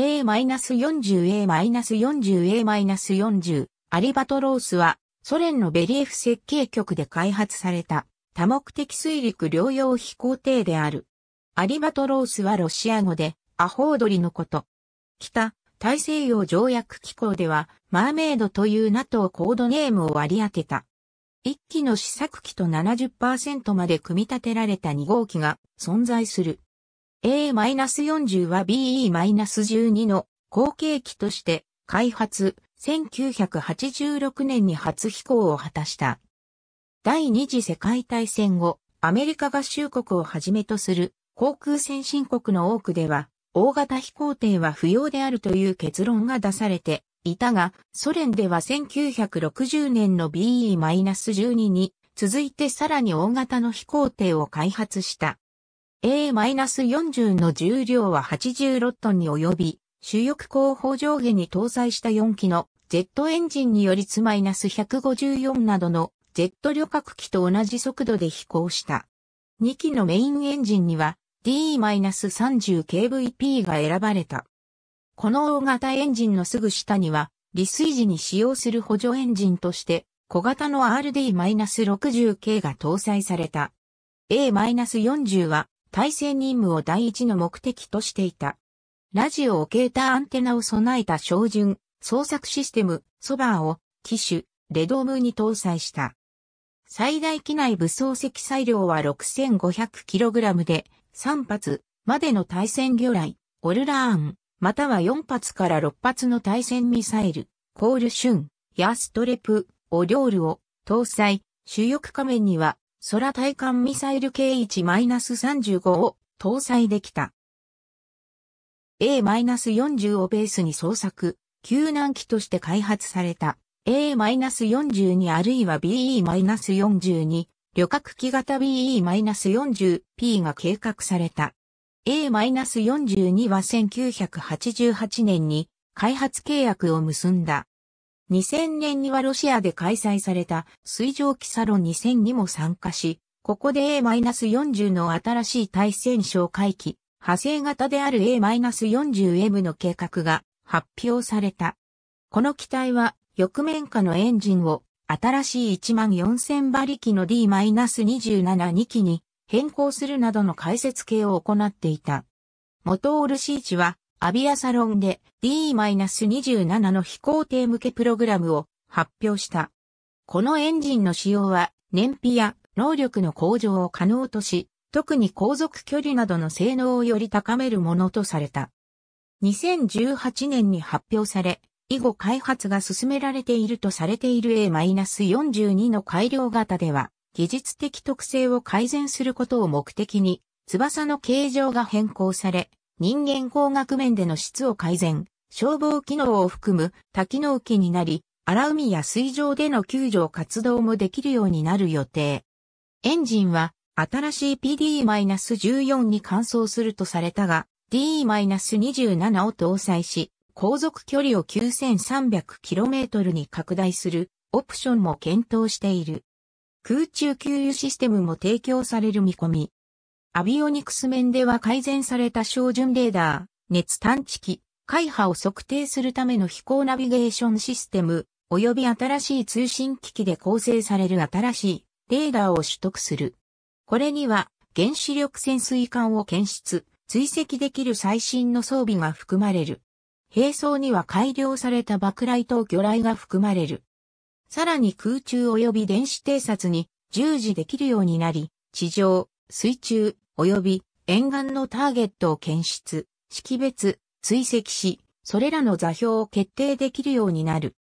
A-40A-40A-40 アリバトロースはソ連のベリエフ設計局で開発された多目的水陸両用飛行艇である。アリバトロースはロシア語でアホウドリのこと。北、大西洋条約機構ではマーメイドという NATO コードネームを割り当てた。一機の試作機と70%まで組み立てられた2号機が存在する。A-40 は BE-12 の後継機として開発、1986年に初飛行を果たした。第二次世界大戦後、アメリカ合衆国をはじめとする航空先進国の多くでは、大型飛行艇は不要であるという結論が出されていたが、ソ連では1960年の BE-12 に続いてさらに大型の飛行艇を開発した。A-40 の重量は86トンに及び、主翼後方上下に搭載した4機のジェットエンジンによりつ -154 などのジェット旅客機と同じ速度で飛行した。2機のメインエンジンには D-30KVP が選ばれた。この大型エンジンのすぐ下には、離水時に使用する補助エンジンとして、小型の RD-60K が搭載された。A-40 は対戦任務を第一の目的としていた。ラジオを携帯アンテナを備えた照準、創作システム、ソバーを、機種、レドームに搭載した。最大機内武装積載量は 6500kg で、3発までの対戦魚雷、オルラーン、または4発から6発の対戦ミサイル、コールシュン、ヤストレプ、オリョールを搭載、主翼仮面には空対艦ミサイル K1-35 を搭載できた。A-40 をベースに捜索、救難機として開発された A-42 あるいは BE-42 旅客機型 BE-40P が計画された。A-42 は1988年に開発契約を結んだ2000年にはロシアで開催された水蒸気サロン2000にも参加し、ここで A-40 の新しい対戦哨回帰、派生型である A-40M の計画が発表された。この機体は、翼面下のエンジンを新しい14000馬力の D-272 機に変更するなどの解説系を行っていた。元オルシーチはアビアサロンで D-27 の飛行艇向けプログラムを発表した。このエンジンの使用は燃費や能力の向上を可能とし、特に航続距離などの性能をより高めるものとされた。2018年に発表され、以後開発が進められているとされている A-42 の改良型では、技術的特性を改善することを目的に、翼の形状が変更され、人間工学面での質を改善、消防機能を含む多機能機になり、荒海や水上での救助活動もできるようになる予定。エンジンは新しい PD-14 に換装するとされたが、DE-27 を搭載し、航続距離を 9300km に拡大するオプションも検討している。空中給油システムも提供される見込み。アビオニクス面では改善された照準レーダー、熱探知機、海波を測定するための飛行ナビゲーションシステム、及び新しい通信機器で構成される新しいレーダーを取得する。これには原子力潜水艦を検出、追跡できる最新の装備が含まれる。並走には改良された爆雷と魚雷が含まれる。さらに空中及び電子偵察に従事できるようになり、地上、水中、及び沿岸のターゲットを検出、識別、追跡し、それらの座標を決定できるようになる。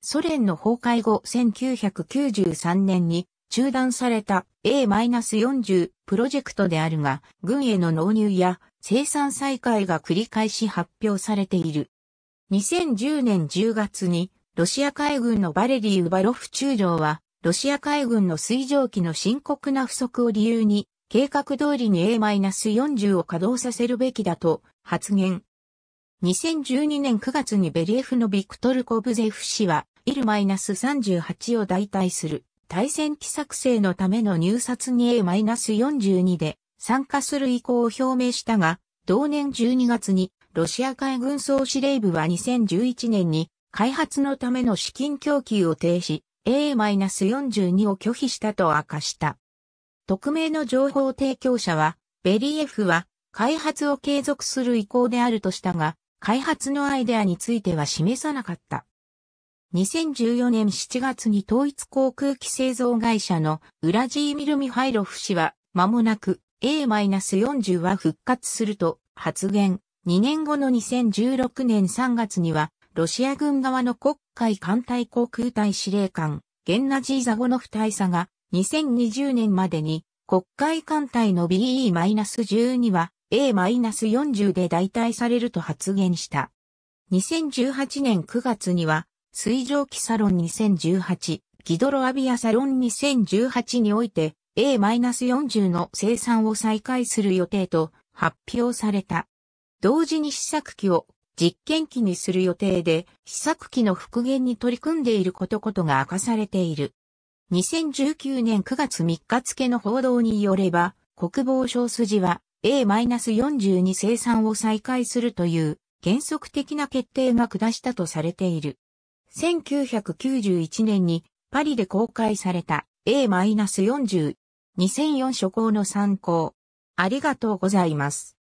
ソ連の崩壊後1993年に中断された A-40 プロジェクトであるが、軍への納入や生産再開が繰り返し発表されている。2010年10月に、ロシア海軍のバレリー・ウバロフ中将は、ロシア海軍の水蒸気の深刻な不足を理由に、計画通りに A-40 を稼働させるべきだと発言。2012年9月にベリエフのビクトル・コブゼフ氏は、イル -38 を代替する対戦機作成のための入札に A-42 で参加する意向を表明したが、同年12月にロシア海軍総司令部は2011年に開発のための資金供給を停止、A-42 を拒否したと明かした。匿名の情報提供者は、ベリエフは開発を継続する意向であるとしたが、開発のアイデアについては示さなかった。2014年7月に統一航空機製造会社のウラジーミル・ミハイロフ氏は、間もなく A-40 は復活すると発言。2年後の2016年3月には、ロシア軍側の黒海艦隊航空隊司令官、ゲンナジー・ザゴノフ大佐が2020年までに国会艦隊の BE-12 は A-40 で代替されると発言した。2018年9月には水蒸気サロン2018、ギドロアビアサロン2018において A-40 の生産を再開する予定と発表された。同時に試作機を実験機にする予定で、試作機の復元に取り組んでいることことが明かされている。2019年9月3日付の報道によれば、国防省筋は A-42 生産を再開するという原則的な決定が下したとされている。1991年にパリで公開された A-40 2004初行の参考。ありがとうございます。